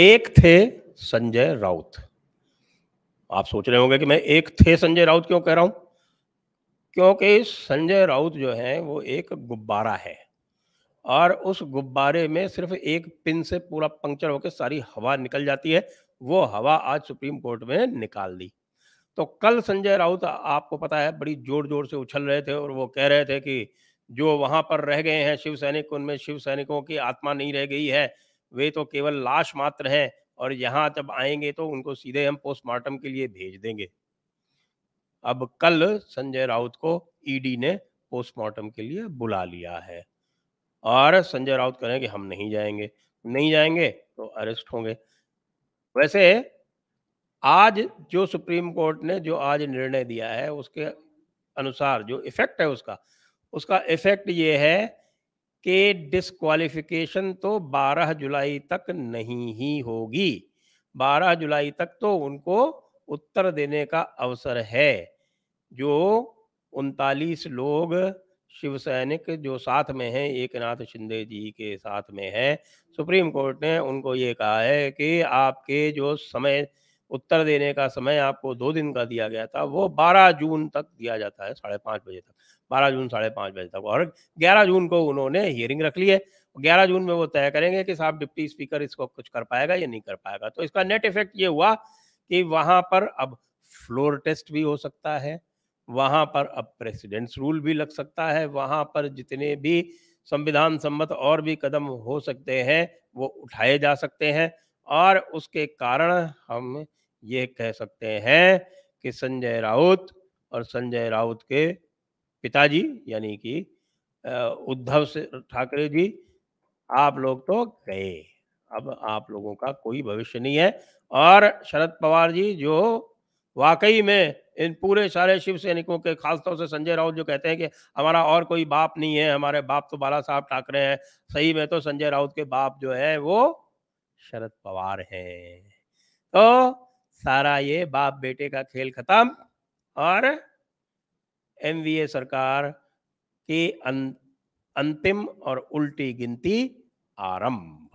एक थे संजय राउत आप सोच रहे होंगे कि मैं एक थे संजय राउत क्यों कह रहा हूं क्योंकि संजय राउत जो है वो एक गुब्बारा है और उस गुब्बारे में सिर्फ एक पिन से पूरा पंक्चर होकर सारी हवा निकल जाती है वो हवा आज सुप्रीम कोर्ट में निकाल दी तो कल संजय राउत आपको पता है बड़ी जोर जोर से उछल रहे थे और वो कह रहे थे कि जो वहां पर रह गए हैं शिव सैनिक उनमें शिव सैनिकों की आत्मा नहीं रह गई है वे तो केवल लाश मात्र हैं और यहाँ जब आएंगे तो उनको सीधे हम पोस्टमार्टम के लिए भेज देंगे अब कल संजय राउत को ईडी e ने पोस्टमार्टम के लिए बुला लिया है और संजय राउत कह रहे हैं कि हम नहीं जाएंगे नहीं जाएंगे तो अरेस्ट होंगे वैसे आज जो सुप्रीम कोर्ट ने जो आज निर्णय दिया है उसके अनुसार जो इफेक्ट है उसका उसका इफेक्ट ये है के डिसक्वालिफिकेशन तो 12 जुलाई तक नहीं ही होगी 12 जुलाई तक तो उनको उत्तर देने का अवसर है जो उनतालीस लोग शिव सैनिक जो साथ में हैं नाथ शिंदे जी के साथ में हैं सुप्रीम कोर्ट ने उनको ये कहा है कि आपके जो समय उत्तर देने का समय आपको दो दिन का दिया गया था वो 12 जून तक दिया जाता है साढ़े पाँच बजे तक 12 जून साढ़े पाँच बजे तक और 11 जून को उन्होंने हियरिंग रख ली है 11 जून में वो तय करेंगे कि साहब डिप्टी स्पीकर इसको कुछ कर पाएगा या नहीं कर पाएगा तो इसका नेट इफेक्ट ये हुआ कि वहाँ पर अब फ्लोर टेस्ट भी हो सकता है वहाँ पर अब प्रेसिडेंट्स रूल भी लग सकता है वहाँ पर जितने भी संविधान सम्मत और भी कदम हो सकते हैं वो उठाए जा सकते हैं और उसके कारण हम ये कह सकते हैं कि संजय राउत और संजय राउत के पिताजी यानी कि उद्धव से ठाकरे जी आप लोग तो गए अब आप लोगों का कोई भविष्य नहीं है और शरद पवार जी जो वाकई में इन पूरे सारे शिव सैनिकों के खासतौर से संजय राउत जो कहते हैं कि हमारा और कोई बाप नहीं है हमारे बाप तो बाला साहब ठाकरे हैं सही में तो संजय राउत के बाप जो है वो शरद पवार हैं तो सारा ये बाप बेटे का खेल खत्म और एमवीए सरकार की अं-, अंतिम और उल्टी गिनती आरंभ